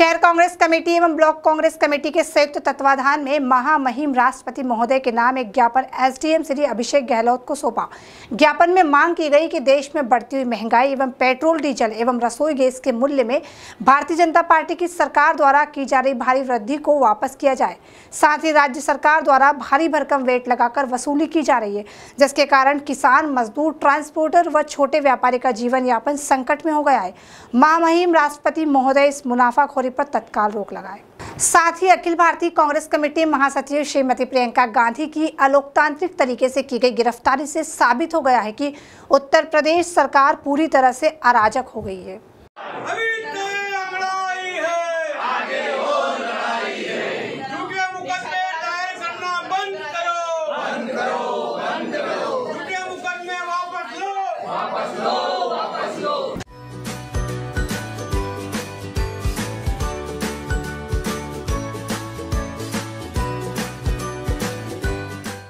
शहर कांग्रेस कमेटी एवं block Congress committee के संयुक्त तत्वाधान में महामहिम राष्ट्रपति महोदय के नाम एक ज्ञापन एसडीएम श्री अभिषेक गहलोत को सौंपा ज्ञापन में मांग की गई कि देश में बढ़ती हुई महंगाई एवं पेट्रोल डीजल एवं रसोई गैस के मूल्य में भारतीय जनता पार्टी की सरकार द्वारा की जा रही भारी वृद्धि को वापस किया जाए साथ ही राज्य सरकार द्वारा भारी भरकम वेट लगाकर वसूली की जा रही है जिसके कारण किसान मजदूर ट्रांसपोर्टर व छोटे व्यापारी का जीवन यापन संकट में हो गया है महामहिम राष्ट्रपति महोदय इस मुनाफाखोरी नौकरी पर तत्काल रोक लगाए साथ ही अखिल भारतीय कांग्रेस कमेटी महासचिव श्रीमती प्रियंका गांधी की अलोकतांत्रिक तरीके से की गई गिरफ्तारी से साबित हो गया है कि उत्तर प्रदेश सरकार पूरी तरह से अराजक हो गई है